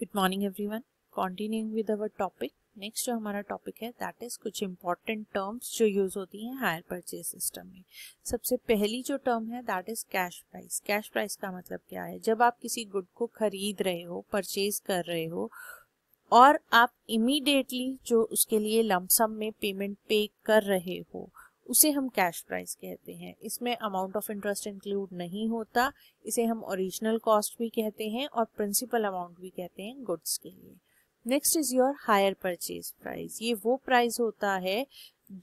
good morning everyone continuing with our topic next जो हमारा topic है that is कुछ इंपॉर्टेंट टर्म्स जो यूज़ होती हैं हायर परचेज सिस्टम में सबसे पहली जो टर्म है that is cash price cash price का मतलब क्या है जब आप किसी गुड को खरीद रहे हो परचेज कर रहे हो और आप इमीडिएटली जो उसके लिए लमसम में पेमेंट पे कर रहे हो उसे हम कैश प्राइस कहते हैं इसमें अमाउंट ऑफ इंटरेस्ट इंक्लूड नहीं होता इसे हम ओरिजिनल कॉस्ट भी कहते हैं और प्रिंसिपल अमाउंट भी कहते हैं गुड्स के लिए next is your hire purchase price ये वो प्राइस होता है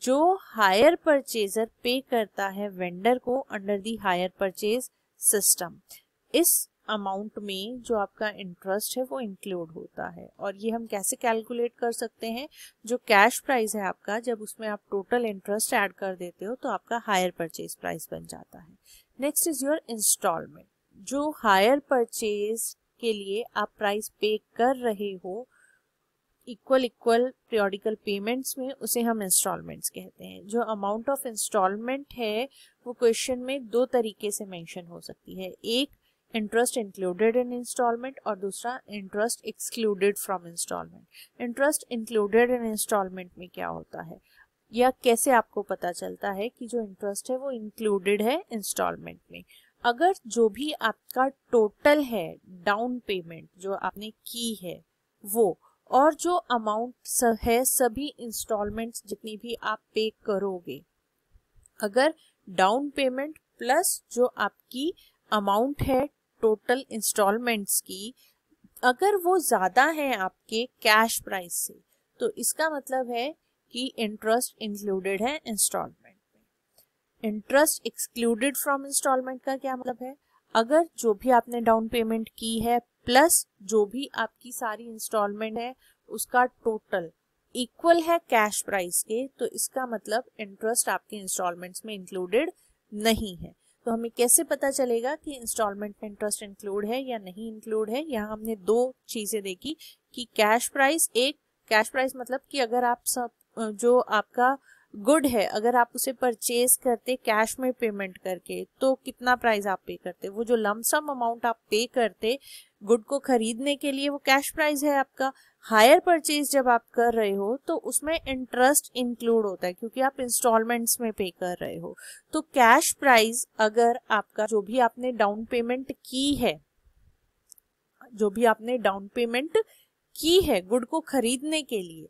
जो हायर परचेजर पे करता है वेंडर को under the hire purchase system इस अमाउंट में जो आपका इंटरेस्ट है वो इंक्लूड होता है और ये हम कैसे कैलकुलेट कर सकते हैं जो कैश प्राइस है आपका जब उसमें आप टोटल इंटरेस्ट ऐड कर देते हो तो आपका हायर परचेज प्राइस बन जाता है नेक्स्ट इज योर इंस्टॉलमेंट जो हायर परचेज के लिए आप प्राइस पे कर रहे हो इक्वल इक्वल पीरियोडिकल पेमेंट्स में उसे हम इंस्टॉलमेंट्स कहते हैं जो अमाउंट ऑफ इंस्टॉलमेंट है वो क्वेश्चन में दो तरीके से मेंशन हो सकती है एक इंटरेस्ट इंक्लूडेड इन इंस्टॉलमेंट और दूसरा interest excluded from installment interest included in installment में क्या होता है या कैसे आपको पता चलता है कि जो इंटरेस्ट है वो इंक्लूडेड है इंस्टॉलमेंट में अगर जो भी आपका टोटल है डाउन पेमेंट जो आपने की है वो और जो अमाउंट है सभी इंस्टॉलमेंट जितनी भी आप पे करोगे अगर डाउन पेमेंट प्लस जो आपकी अमाउंट है टोटल इंस्टॉलमेंट्स की अगर वो ज़्यादा है आपके कैश प्राइस से तो इसका मतलब है कि इंटरेस्ट इंक्लूडेड है इंस्टॉलमेंट में इंटरेस्ट एक्सक्लूडेड फ्रॉम इंस्टॉलमेंट का क्या मतलब है अगर जो भी आपने डाउन पेमेंट की है प्लस जो भी आपकी सारी इंस्टॉलमेंट है उसका टोटल इक्वल है कैश प्राइस के तो इसका मतलब इंटरेस्ट आपके इंस्टॉलमेंट्स में इंक्लूडेड नहीं है तो हमें कैसे पता चलेगा कि इंस्टॉलमेंट में इंटरेस्ट इंक्लूड है या नहीं इंक्लूड है यहाँ हमने दो चीज़ें देखी कि कैश प्राइस एक कैश प्राइस मतलब कि अगर आप सब जो आपका गुड है अगर आप उसे परचेज करते कैश में पेमेंट करके तो कितना प्राइस आप पे करते वो जो लमसम अमाउंट आप पे करते गुड को खरीदने के लिए वो कैश प्राइस है आपका हायर परचेज जब आप कर रहे हो तो उसमें इंटरेस्ट इंक्लूड होता है क्योंकि आप इंस्टॉलमेंट्स में पे कर रहे हो तो कैश प्राइस अगर आपका जो भी आपने डाउन पेमेंट की है जो भी आपने डाउन पेमेंट की है गुड को खरीदने के लिए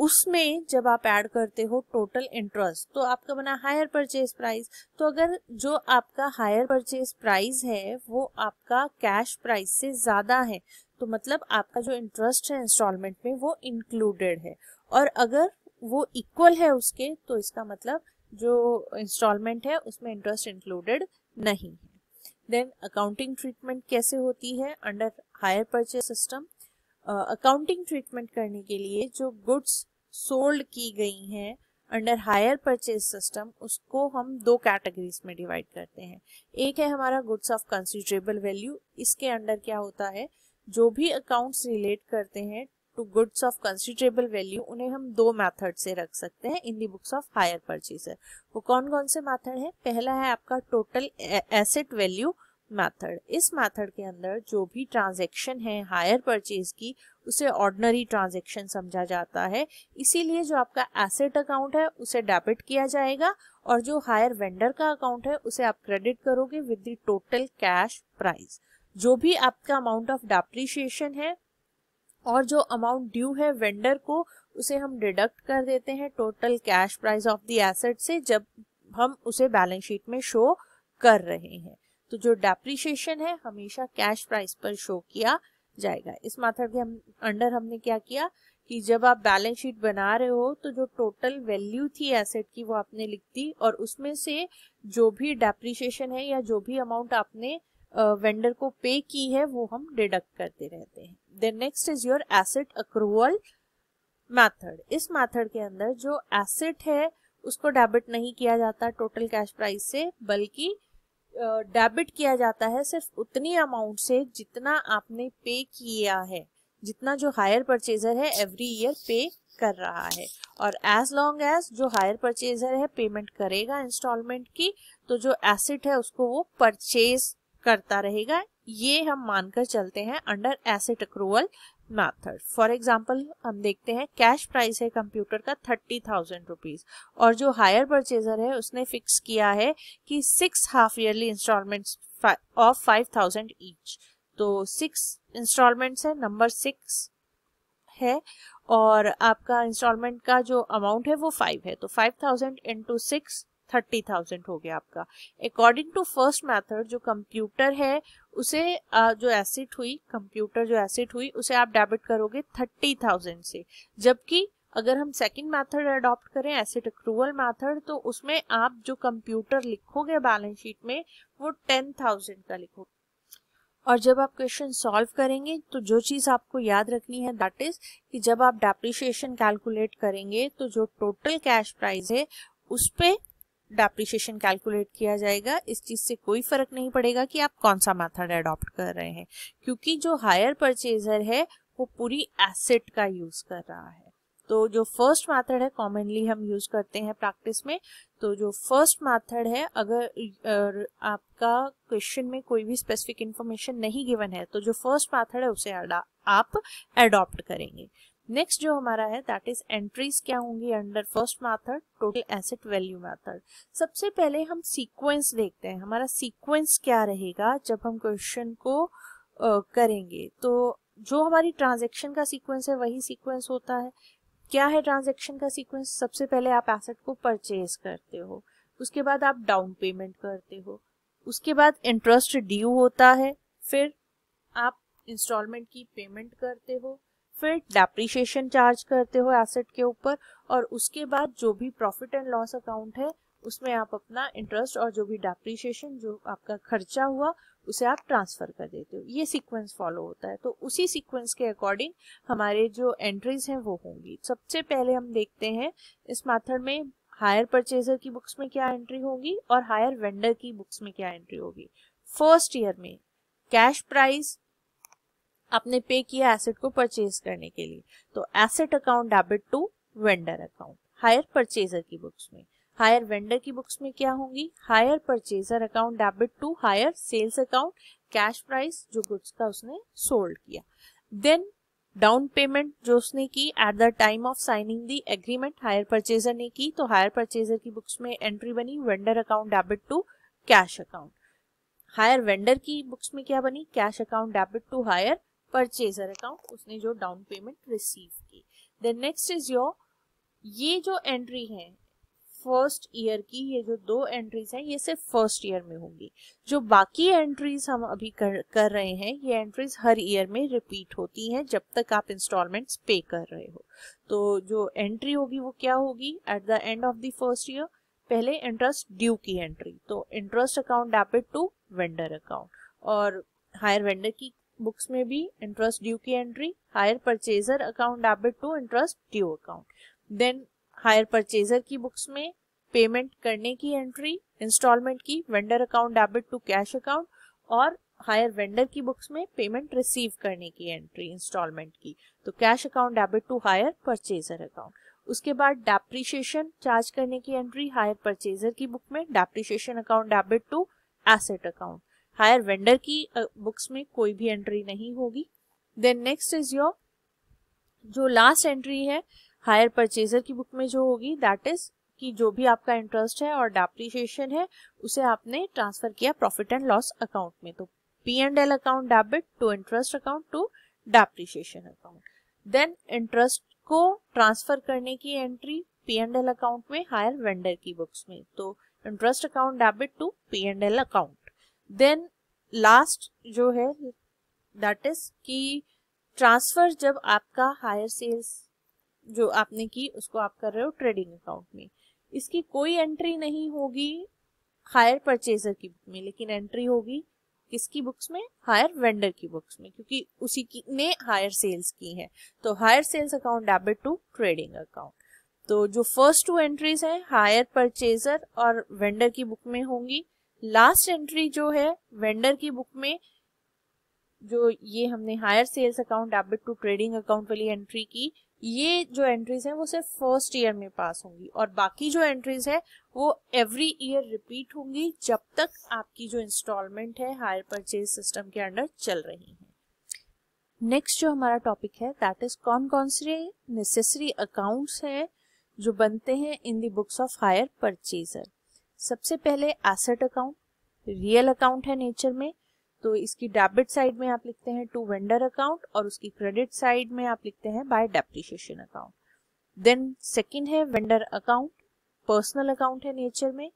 उसमें जब आप ऐड करते हो टोटल इंटरेस्ट तो आपका बना हायर परचेज प्राइस तो अगर जो आपका हायर परचेज प्राइस है वो आपका कैश प्राइस से ज़्यादा है तो मतलब आपका जो इंटरेस्ट है इंस्टॉलमेंट में वो इंक्लूडेड है और अगर वो इक्वल है उसके तो इसका मतलब जो इंस्टॉलमेंट है उसमें इंटरेस्ट इंक्लूडेड नहीं है देन अकाउंटिंग ट्रीटमेंट कैसे होती है under hire purchase system accounting treatment करने के लिए जो गुड्स सोल्ड की गई हैं अंडर हायर परचेज सिस्टम उसको हम दो कैटेगरीज में डिवाइड करते हैं एक है हमारा गुड्स ऑफ कंसिडरेबल वैल्यू इसके अंडर क्या होता है जो भी अकाउंट्स रिलेट करते हैं to goods of considerable value उन्हें हम दो मैथड से रख सकते हैं in the books of hire purchaser वो कौन कौन से मैथड है पहला है आपका टोटल एसेट वैल्यू मेथड इस मेथड के अंदर जो भी ट्रांजैक्शन है हायर परचेज की उसे ऑर्डनरी ट्रांजैक्शन समझा जाता है इसीलिए जो आपका एसेट अकाउंट है उसे डेबिट किया जाएगा और जो हायर वेंडर का अकाउंट है उसे आप क्रेडिट करोगे with the total cash price जो भी आपका अमाउंट ऑफ डेप्रिशिएशन है और जो अमाउंट ड्यू है वेंडर को उसे हम डिडक्ट कर देते हैं total cash price of the asset से जब हम उसे बैलेंस शीट में शो कर रहे हैं तो जो डेप्रिशिएशन है हमेशा कैश प्राइस पर शो किया जाएगा इस माथड के हम अंडर हमने क्या किया कि जब आप बैलेंस शीट बना रहे हो तो जो टोटल वैल्यू थी एसेट की वो आपने लिख दी और उसमें से जो भी डेप्रिशिएशन है या जो भी अमाउंट आपने वेंडर को पे की है वो हम डिडक्ट करते रहते हैं then next is your asset accrual method इस मैथड के अंदर जो एसेट है उसको डेबिट नहीं किया जाता टोटल कैश प्राइस से बल्कि डेबिट किया जाता है सिर्फ उतनी अमाउंट से जितना आपने पे किया है जितना जो हायर परचेजर है एवरी ईयर पे कर रहा है और एज लॉन्ग एज जो हायर परचेजर है पेमेंट करेगा इंस्टॉलमेंट की तो जो एसेट है उसको वो परचेज करता रहेगा ये हम मानकर चलते हैं under asset accrual method for example हम देखते हैं कैश प्राइस है कंप्यूटर का थर्टी थाउजेंड रुपीज और जो हायर परचेजर है उसने फिक्स किया है कि six half yearly installment of five thousand each तो सिक्स इंस्टॉलमेंट्स है नंबर सिक्स है और आपका इंस्टॉलमेंट का जो अमाउंट है वो फाइव है तो five thousand into six thirty thousand हो गया आपका अकॉर्डिंग टू फर्स्ट मेथड जो कंप्यूटर है उसे जो एसिट हुई कंप्यूटर जो एसिट हुई उसे आप डेबिट करोगे थर्टी थाउजेंड से जबकि अगर हम सेकंड मेथड अडॉप्ट करें एसिड अक्रूवल मेथड तो उसमें आप जो कंप्यूटर लिखोगे बैलेंस शीट में वो टेन थाउजेंड का लिखोगे और जब आप क्वेश्चन सॉल्व करेंगे तो जो चीज आपको याद रखनी है दैट इज कि जब आप डेप्रिशिएशन कैलकुलेट करेंगे तो जो टोटल कैश प्राइस है उस पर डेप्रिशिएशन कैलकुलेट किया जाएगा इस चीज़ से कोई फ़र्क नहीं पड़ेगा कि आप कौन सा मेथड एडॉप्ट कर रहे हैं क्योंकि जो हायर परचेजर है वो पूरी एसेट का यूज़ कर रहा है तो जो फर्स्ट मैथड है कॉमनली हम यूज करते हैं प्रैक्टिस में तो जो फर्स्ट मैथड है अगर आपका क्वेश्चन में कोई भी स्पेसिफिक इन्फॉर्मेशन नहीं गिवन है तो जो फर्स्ट मैथड है उसे आप एडॉप्ट करेंगे नेक्स्ट जो हमारा है दैट इज एंट्रीज क्या होंगी under first method total asset value method सबसे पहले हम सीक्वेंस देखते हैं हमारा सीक्वेंस क्या रहेगा जब हम क्वेश्चन को uh, करेंगे तो जो हमारी ट्रांजेक्शन का सीक्वेंस है वही सीक्वेंस होता है क्या है ट्रांजेक्शन का सीक्वेंस सबसे पहले आप एसेट को परचेज करते हो उसके बाद आप डाउन पेमेंट करते हो उसके बाद इंटरेस्ट ड्यू होता है फिर आप इंस्टॉलमेंट की पेमेंट करते हो फिर डेप्रीशिएशन चार्ज करते हो एसेट के ऊपर और उसके बाद जो भी प्रॉफिट एंड लॉस अकाउंट है उसमें आप अपना इंटरेस्ट और जो भी डेप्रीशिएशन जो आपका खर्चा हुआ उसे आप ट्रांसफर कर देते हो ये सीक्वेंस फॉलो होता है तो उसी सीक्वेंस के अकॉर्डिंग हमारे जो एंट्रीज हैं वो होंगी सबसे पहले हम देखते हैं इस मेथड में हायर परचेजर की बुक्स में क्या एंट्री होगी और हायर वेंडर की बुक्स में क्या एंट्री होगी फर्स्ट ईयर में कैश प्राइस आपने पे किया एसेट को परचेज करने के लिए तो asset account debit to vendor account hire purchaser की बुक्स में हायर वेंडर की बुक्स में क्या होंगी hire purchaser account debit to hire sales account cash price जो गुड्स का उसने सोल्ड किया देन डाउन पेमेंट जो उसने की at the time of signing the agreement hire purchaser ने की तो हायर परचेजर की बुक्स में एंट्री बनी vendor account debit to cash account hire vendor की बुक्स में क्या बनी cash account debit to hire purchaser account उसने जो डाउन पेमेंट रिसीव की देन नेक्स्ट इज योर ये जो एंट्री है फर्स्ट ईयर की ये जो दो एंट्रीज हैं ये सिर्फ फर्स्ट ईयर में होंगी जो बाकी एंट्रीज हम अभी कर, कर रहे हैं ये एंट्रीज हर ईयर में रिपीट होती हैं जब तक आप इंस्टॉलमेंट्स पे कर रहे हो तो जो एंट्री होगी वो क्या होगी at the end of the first year पहले इंटरेस्ट ड्यू की एंट्री तो interest account debit to vendor account और हायर वेंडर की बुक्स में भी इंटरेस्ट ड्यू की entry hire purchaser account debit to interest due account then hire purchaser की books में पेमेंट करने की एंट्री इंस्टॉलमेंट की vendor account debit to cash account और हायर वेंडर की बुक्स में पेमेंट रिसीव करने की एंट्री इंस्टॉलमेंट की तो cash account debit to hire purchaser account उसके बाद डेप्रिशिएशन चार्ज करने की एंट्री हायर परचेजर की बुक में depreciation account debit to asset account hire vendor की बुक्स में कोई भी एंट्री नहीं होगी देन नेक्स्ट इज योर जो लास्ट एंट्री है हायर परचेजर की बुक में जो होगी दैट इज कि जो भी आपका इंटरेस्ट है और डेप्रिशिएशन है उसे आपने ट्रांसफर किया प्रॉफिट एंड लॉस अकाउंट में तो P and L account debit to interest account to depreciation account then interest को ट्रांसफर करने की entry P and L account में हायर वेंडर की बुक्स में तो interest account debit to P and L account then last जो है that is कि ट्रांसफर जब आपका हायर सेल्स जो आपने की उसको आप कर रहे हो ट्रेडिंग अकाउंट में इसकी कोई एंट्री नहीं होगी हायर परचेजर की बुक में लेकिन एंट्री होगी किसकी बुक्स में हायर वेंडर की बुक्स में क्योंकि उसी की ने हायर सेल्स की है तो hire sales account debit to trading account तो जो फर्स्ट टू एंट्रीज हैं हायर परचेजर और वेंडर की बुक में होंगी लास्ट एंट्री जो है वेंडर की बुक में जो ये हमने hire sales account debit to trading account वाली एंट्री की ये जो एंट्रीज हैं वो सिर्फ फर्स्ट ईयर में पास होंगी और बाकी जो एंट्रीज है वो एवरी ईयर रिपीट होंगी जब तक आपकी जो इंस्टॉलमेंट है हायर परचेज सिस्टम के अंडर चल रही है नेक्स्ट जो हमारा टॉपिक है दैट इज कौन कौन से नेसेसरी अकाउंट्स है जो बनते हैं in the books of hire purchaser सबसे पहले एसेट अकाउंट रियल अकाउंट है नेचर में तो इसकी डेबिट साइड में आप लिखते हैं टू वेंडर अकाउंट और उसकी क्रेडिट साइड में आप लिखते हैं by depreciation account then second है वेंडर अकाउंट पर्सनल अकाउंट है नेचर में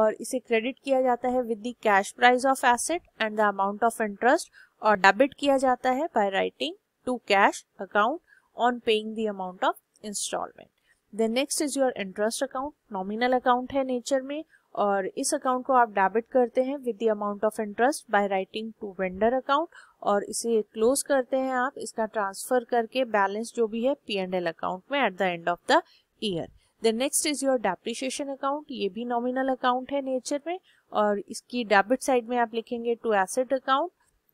और इसे क्रेडिट किया जाता है with the cash price of asset and the amount of interest और डेबिट किया जाता है by writing to cash account on paying the amount of installment then next is your interest account nominal account है nature में और इस account को आप डेबिट करते हैं with the amount of interest by writing to vendor account और इसे क्लोज करते हैं आप इसका ट्रांसफर करके बैलेंस जो भी है पी एंड एल अकाउंट में at the end of the year then next is your depreciation account ये भी नॉमिनल अकाउंट है नेचर में और इसकी डेबिट साइड में आप लिखेंगे to asset account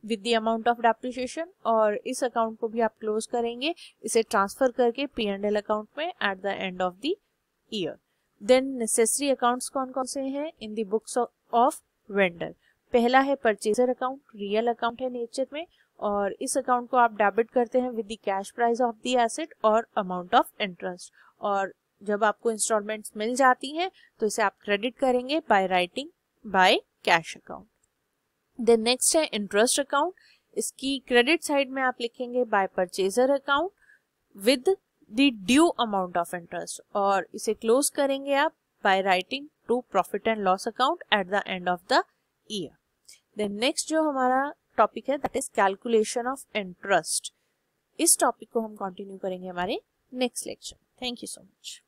with the amount of depreciation और इस अकाउंट को भी आप क्लोज करेंगे इसे ट्रांसफर करके पी एंड एल अकाउंट में at the end of the year then necessary accounts कौन कौन से हैं in the books of vendor पहला है परचेजर अकाउंट रियल अकाउंट है नेचर में और इस अकाउंट को आप डेबिट करते हैं with the cash price of the asset और अमाउंट ऑफ इंटरेस्ट और जब आपको इंस्टॉलमेंट्स मिल जाती हैं तो इसे आप क्रेडिट करेंगे by writing by cash account then next है इंटरेस्ट अकाउंट इसकी क्रेडिट साइड में आप लिखेंगे by purchaser account with the due amount of interest और इसे क्लोज करेंगे आप by writing to profit and loss account at the end of the year then next जो हमारा टॉपिक है that is calculation of interest इस topic को हम कंटिन्यू करेंगे हमारे next lecture thank you so much